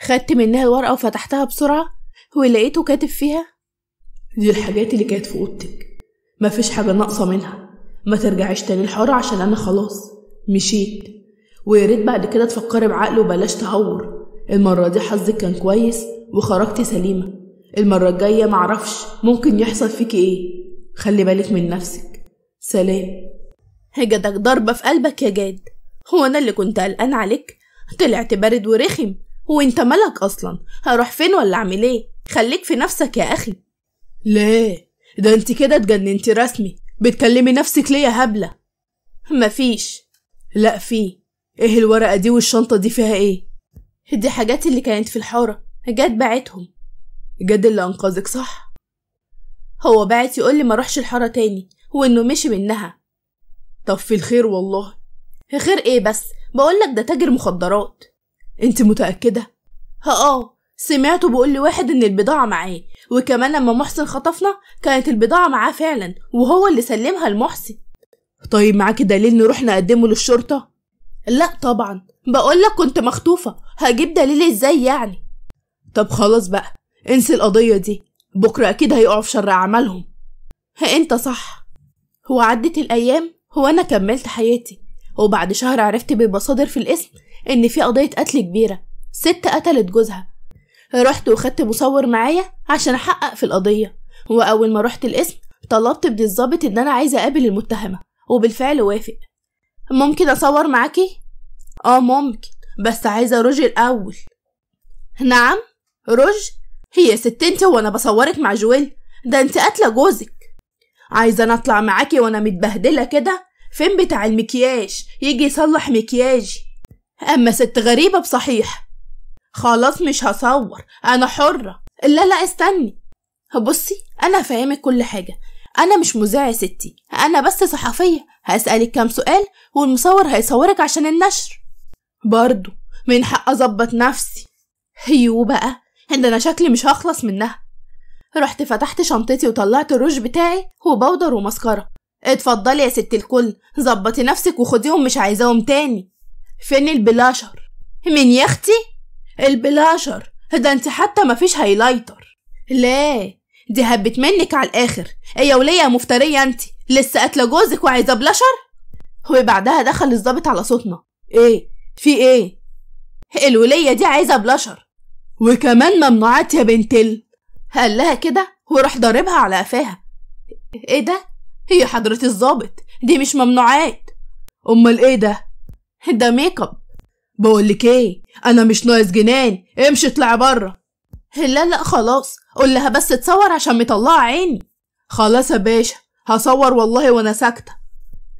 خدت منها الورقة وفتحتها بسرعة ولقيته كاتب فيها دي الحاجات اللي كانت في أوضتك مفيش حاجة ناقصة منها ما ترجعيش تاني الحارة عشان أنا خلاص مشيت وياريت بعد كده تفكري بعقل وبلاش تهور المرة دي حظك كان كويس وخرجتي سليمة المرة الجاية معرفش ممكن يحصل فيكي ايه خلي بالك من نفسك سلام هجدك ضربة في قلبك يا جاد هو أنا اللي كنت قلقان عليك طلعت بارد ورخم وانت ملك اصلا هروح فين ولا اعمل ايه خليك في نفسك يا اخي لا ده انت كده اتجننتي رسمي بتكلمي نفسك ليه يا هبله مفيش لا في ايه الورقه دي والشنطه دي فيها ايه دي حاجات اللي كانت في الحاره جت بعتهم جاد اللي انقذك صح هو بعت يقول لي ما روحش الحاره تاني وانه مشي منها طب في الخير والله خير ايه بس بقولك ده تاجر مخدرات انت متأكدة؟ اه سمعته بيقول لواحد ان البضاعة معاه وكمان لما محسن خطفنا كانت البضاعة معاه فعلا وهو اللي سلمها لمحسن طيب معاكي دليل نروح نقدمه للشرطة؟ لا طبعا بقولك كنت مخطوفة هجيب دليل ازاي يعني طب خلاص بقى انسي القضية دي بكرة أكيد هيقعوا في شر أعمالهم أنت صح وعدت الأيام هو أنا كملت حياتي وبعد شهر عرفت بمصادر في الاسم إن في قضية قتل كبيرة ست قتلت جوزها رحت وخدت مصور معايا عشان أحقق في القضية وأول ما رحت القسم طلبت من الظابط إن أنا عايزة أقابل المتهمة وبالفعل وافق ممكن أصور معاكي؟ آه ممكن بس عايزة روج الأول نعم روج هي ست انت وانا بصورك مع جويل ده انت قاتله جوزك عايزه انا اطلع معاكي وانا متبهدله كده فين بتاع المكياج يجي يصلح مكياجي أما ست غريبة بصحيح خلاص مش هصور أنا حرة لا لا استني بصي أنا فاهمك كل حاجة أنا مش مذيعة ستي أنا بس صحفية هسألك كام سؤال والمصور هيصورك عشان النشر برضو من حق أظبط نفسي يو بقى إن أنا شكلي مش هخلص منها رحت فتحت شنطتي وطلعت الروج بتاعي وبودر ومسكرة اتفضلي يا ست الكل ظبطي نفسك وخديهم مش عايزاهم تاني فين البلاشر مين يا اختي البلاشر ده انت حتى مفيش هايلايتر ليه دي هبت منك على الاخر ايه وليه مفتريه انت لسه قاتله جوزك وعايزه بلاشر وبعدها دخل الظابط على صوتنا ايه في ايه الوليه دي عايزه بلاشر وكمان ممنوعات يا بنت ال قال لها كده وراح ضاربها على قفاها ايه ده هي حضرة الظابط دي مش ممنوعات امال ايه ده ده ميك اب بقولك ايه انا مش ناقص جنان امشي اطلعي بره لا لا خلاص قول لها بس تصور عشان مطلعه عيني خلاص يا باشا هصور والله وانا ساكته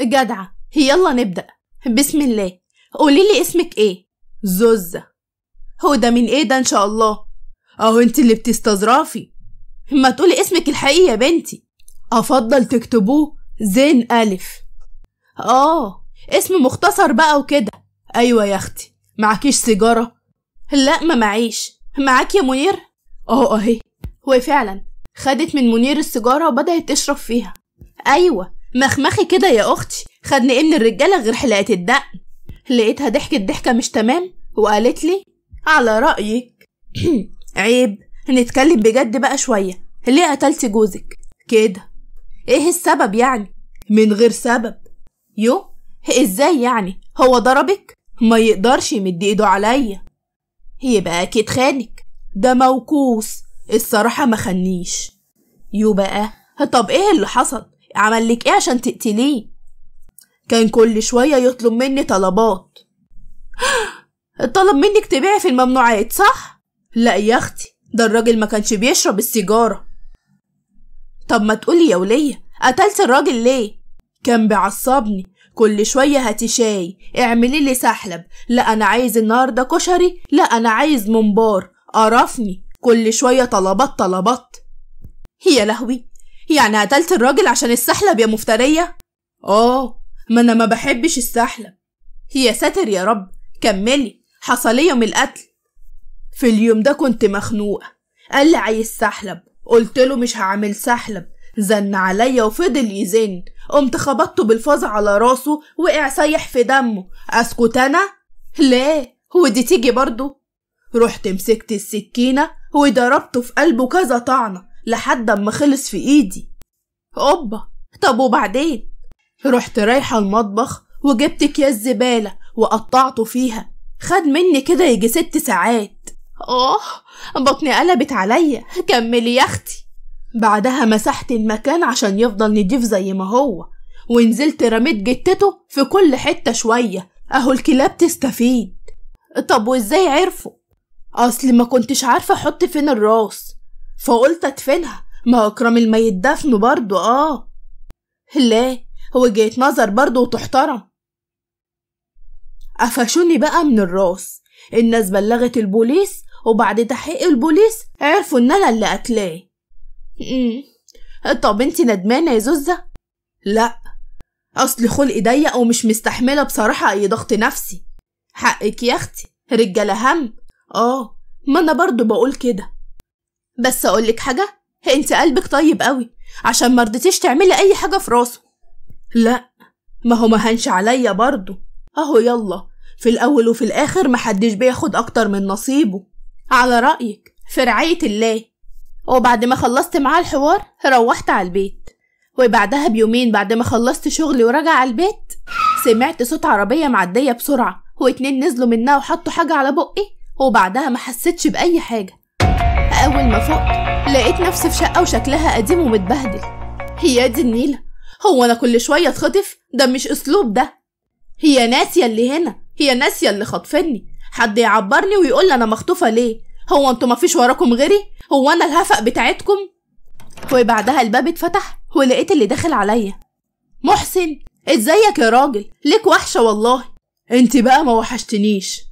جدعه يلا نبدا بسم الله قولي لي اسمك ايه زوزة هو ده من ايه ده ان شاء الله اهو انت اللي بتستظرفي ما تقولي اسمك الحقيقي يا بنتي افضل تكتبوه زين الف اه اسم مختصر بقى وكده أيوة يا أختي معكيش سيجارة لا ما معيش معاك يا منير اه اهي وفعلا خدت من منير السيجارة وبدأت تشرب فيها أيوة مخمخي كده يا أختي خدني إيه من الرجالة غير حلقة الدقن لقيتها ضحكت ضحكة مش تمام وقالت لي على رأيك عيب نتكلم بجد بقى شوية ليه قتلتي جوزك كده ايه السبب يعني من غير سبب يو ازاي يعني هو ضربك ما يقدرش يمد ايده عليا يبقى اكيد خانك ده موكوس الصراحه ما خنيش يبقى طب ايه اللي حصل عمل لك ايه عشان تقتليه كان كل شويه يطلب مني طلبات طلب منك تبيعي في الممنوعات صح لا يا اختي ده الراجل ما كانش بيشرب السيجاره طب ما تقولي يا وليه قتلت الراجل ليه كان بيعصبني كل شوية هاتي شاي اعملي لي سحلب لا أنا عايز النهاردة كشري لا أنا عايز منبار قرفني كل شوية طلبات طلبات يا لهوي يعني قتلت الراجل عشان السحلب يا مفترية؟ آه ما أنا ما بحبش السحلب يا ساتر يا رب كملي حصل يوم القتل في اليوم ده كنت مخنوقة قال لي عايز سحلب قلت له مش هعمل سحلب زن عليا وفضل يزن قمت خبطته بالفاز على راسه وقع سايح في دمه اسكت انا ليه ودي تيجي برضه رحت مسكت السكينه وضربته في قلبه كذا طعنه لحد اما خلص في ايدي اوبا طب وبعدين رحت رايحه المطبخ وجبت اكياس زباله وقطعته فيها خد مني كده يجي ست ساعات اه بطني قلبت عليا كملي يا اختي بعدها مسحت المكان عشان يفضل نضيف زي ما هو ونزلت رميت جتته في كل حتة شوية أهو الكلاب تستفيد طب وإزاي عرفوا؟ أصل ما كنتش عارفة أحط فين الراس فقلت أدفنها ما أكرم الميت دفن برضو آه لا وجهة نظر برضو وتحترم قفشوني بقى من الراس الناس بلغت البوليس وبعد تحقيق البوليس عرفوا إن أنا اللي قتلاه طب انت ندمانه يا زوزه لا اصل خلقي ضيق ومش مستحمله بصراحه اي ضغط نفسي حقك يا اختي رجاله هم اه ما انا برضو بقول كده بس اقولك حاجه انت قلبك طيب قوي عشان مرضتيش تعملي اي حاجه في راسه لا ما هو مهنش عليا برضو اهو يلا في الاول وفي الاخر محدش بياخد اكتر من نصيبه على رايك في رعايه الله وبعد ما خلصت معاه الحوار روحت على البيت وبعدها بيومين بعد ما خلصت شغلي ورجع على البيت سمعت صوت عربية معدية بسرعة واتنين نزلوا منها وحطوا حاجة على بقي وبعدها ما حسيتش بأي حاجة أول ما فقت لقيت نفسي في شقة وشكلها قديم ومتبهدل هي دي النيلة هو أنا كل شوية اتخطف ده مش أسلوب ده هي ناسية اللي هنا هي ناسية اللي خطفني حد يعبرني ويقول أنا مخطوفة ليه هو انتوا مفيش وراكم غيري هو انا الهفق بتاعتكم وبعدها الباب اتفتح ولقيت اللي داخل عليا محسن ازيك يا راجل ليك وحشه والله انت بقى ما وحشتنيش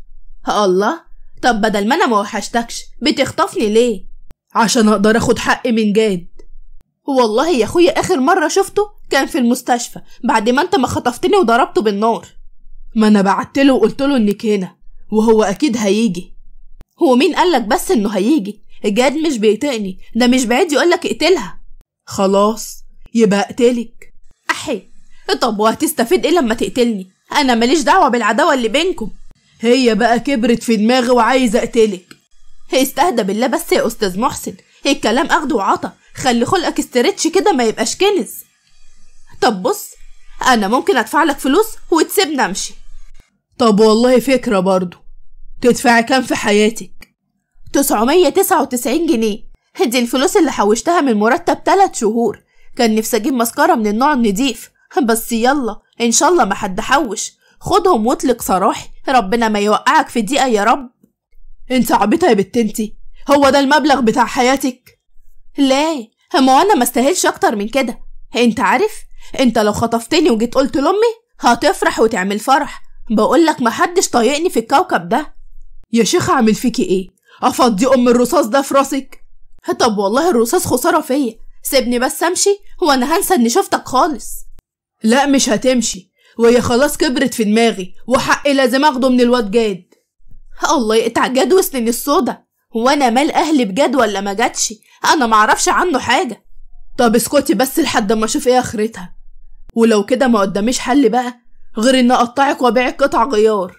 الله طب بدل ما انا ما وحشتكش بتخطفني ليه عشان اقدر اخد حقي من جاد والله يا اخويا اخر مره شفته كان في المستشفى بعد ما انت ما خطفتني وضربته بالنار ما انا بعتله وقلتله انك هنا وهو اكيد هيجي هو مين قالك بس انه هيجي الجاد مش بيطقني ده مش بعيد يقولك اقتلها خلاص يبقى اقتلك احي طب وهتستفيد ايه لما تقتلني انا ماليش دعوه بالعداوه اللي بينكم هي بقى كبرت في دماغي وعايزه اقتلك استهدى بالله بس يا استاذ محسن الكلام اخده وعطا خلي خلقك استرتش كده ما يبقاش كنز طب بص انا ممكن ادفع لك فلوس وتسيبني امشي طب والله فكره برضو تدفعي كام في حياتك؟ 999 جنيه دي الفلوس اللي حوشتها من مرتب تلات شهور كان نفسي اجيب مسكرة من النوع النضيف بس يلا ان شاء الله ما حد حوش خدهم واطلق سراحي ربنا ما يوقعك في دقيقة يا رب انت عبيطة يا بت انتي هو ده المبلغ بتاع حياتك لا ما انا ما استاهلش اكتر من كده انت عارف انت لو خطفتني وجيت قلت لامي هتفرح وتعمل فرح بقولك محدش طايقني في الكوكب ده يا شيخ اعمل فيكي ايه افضي ام الرصاص ده في راسك طب والله الرصاص خساره فيا سيبني بس امشي هو انا هنسى اني شفتك خالص لا مش هتمشي وهي خلاص كبرت في دماغي وحقي لازم اخده من الواد جاد الله يقطع جاد وسنين الصودا هو انا مال اهلي بجد ولا ما جاتش انا معرفش عنه حاجه طب اسكتي بس لحد ما اشوف ايه اخرتها ولو كده ما قداميش حل بقى غير ان اقطعك وابيعك قطع غيار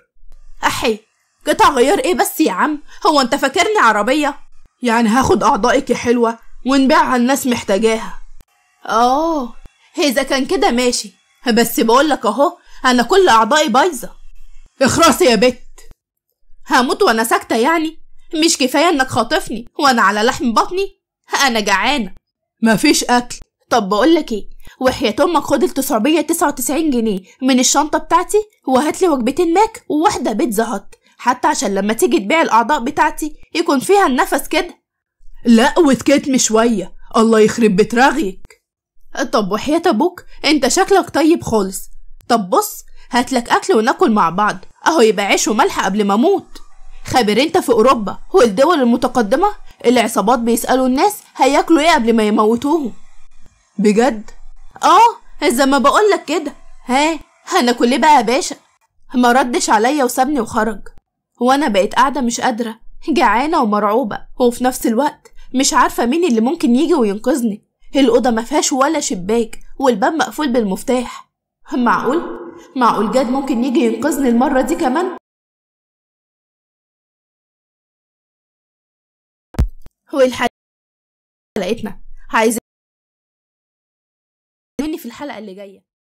احي قطع غيار ايه بس يا عم هو انت فاكرني عربية يعني هاخد اعضائك يا حلوة ونبيعها الناس محتاجاها اه اذا كان كده ماشي بس بقولك اهو انا كل اعضائي بايظة اخرسي يا بت هموت وانا ساكتة يعني مش كفاية انك خاطفني وانا على لحم بطني انا جعانة مفيش اكل طب بقولك ايه وحياة امك خد ال 999 جنيه من الشنطة بتاعتي وهاتلي وجبتين ماك وواحدة بيتزا هات حتى عشان لما تيجي تبيع الأعضاء بتاعتي يكون فيها النفس كده لا وتكتم شوية الله يخرب بيت رغيك طب وحياة أبوك أنت شكلك طيب خالص طب بص هاتلك أكل وناكل مع بعض أهو يبقى عيش وملح قبل ما أموت خبر أنت في أوروبا والدول المتقدمة العصابات بيسألوا الناس هياكلوا إيه قبل ما يموتوهم بجد؟ آه زي ما بقولك كده ها هناكل إيه بقى يا باشا ما ردش عليا وسابني وخرج وأنا بقيت قاعدة مش قادرة جعانة ومرعوبة وفي نفس الوقت مش عارفة مين اللي ممكن يجي وينقذني الأوضة ما فيهاش ولا شباك والباب مقفول بالمفتاح معقول؟ معقول جاد ممكن يجي ينقذني المرة دي كمان؟ والحلقة حلقتنا عايزين في الحلقة اللي جاية